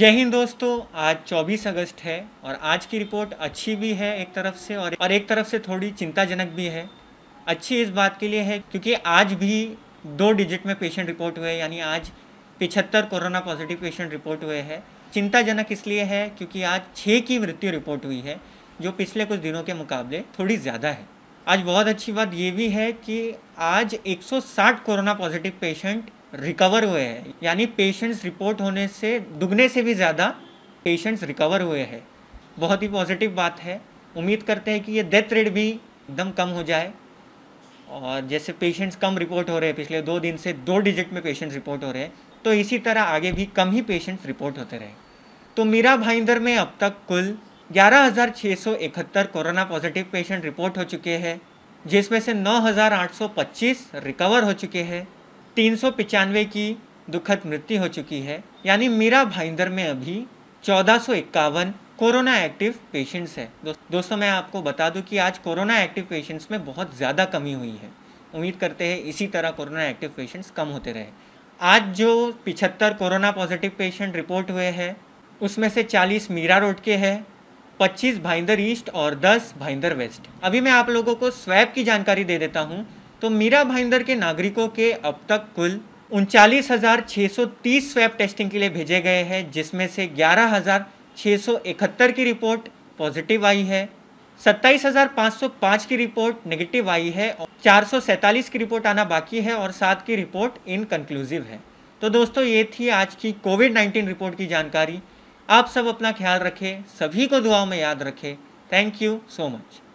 जय हिंद दोस्तों आज 24 अगस्त है और आज की रिपोर्ट अच्छी भी है एक तरफ से और एक तरफ से थोड़ी चिंताजनक भी है अच्छी इस बात के लिए है क्योंकि आज भी दो डिजिट में पेशेंट रिपोर्ट हुए यानी आज पिछहत्तर कोरोना पॉजिटिव पेशेंट रिपोर्ट हुए हैं चिंताजनक इसलिए है क्योंकि आज छः की मृत्यु रिपोर्ट हुई है जो पिछले कुछ दिनों के मुकाबले थोड़ी ज़्यादा है आज बहुत अच्छी बात ये भी है कि आज 160 कोरोना पॉजिटिव पेशेंट रिकवर हुए हैं यानी पेशेंट्स रिपोर्ट होने से दुगने से भी ज़्यादा पेशेंट्स रिकवर हुए हैं बहुत ही पॉजिटिव बात है उम्मीद करते हैं कि ये डेथ रेट भी एकदम कम हो जाए और जैसे पेशेंट्स कम रिपोर्ट हो रहे हैं पिछले दो दिन से दो डिजिट में पेशेंट्स रिपोर्ट हो रहे हैं तो इसी तरह आगे भी कम ही पेशेंट्स रिपोर्ट होते रहे तो मीरा भाईंदर में अब तक कुल 11,671 कोरोना पॉजिटिव पेशेंट रिपोर्ट हो चुके हैं जिसमें से 9,825 रिकवर हो चुके हैं तीन की दुखद मृत्यु हो चुकी है यानी मीरा भाईंदर में अभी चौदह कोरोना एक्टिव पेशेंट्स है दो, दोस्तों मैं आपको बता दूं कि आज कोरोना एक्टिव पेशेंट्स में बहुत ज़्यादा कमी हुई है उम्मीद करते हैं इसी तरह कोरोना एक्टिव पेशेंट्स कम होते रहे आज जो पिछहत्तर कोरोना पॉजिटिव पेशेंट रिपोर्ट हुए हैं उसमें से 40 मीरा रोड के हैं 25 भाईंदर ईस्ट और 10 भाईंदर वेस्ट अभी मैं आप लोगों को स्वैब की जानकारी दे देता हूँ तो मीरा भाईंदर के नागरिकों के अब तक कुल उनचालीस हज़ार छः सौ तीस स्वैब टेस्टिंग के लिए भेजे गए हैं जिसमें से ग्यारह हज़ार छः सौ इकहत्तर की रिपोर्ट पॉजिटिव आई है सत्ताईस हज़ार पाँच सौ पाँच की रिपोर्ट नेगेटिव आई है और चार सौ सैंतालीस की रिपोर्ट आना बाकी है और सात की रिपोर्ट इनकन्क्लूसिव है तो दोस्तों ये थी आज की कोविड नाइन्टीन रिपोर्ट की जानकारी आप सब अपना ख्याल रखें सभी को दुआओं में याद रखें थैंक यू सो मच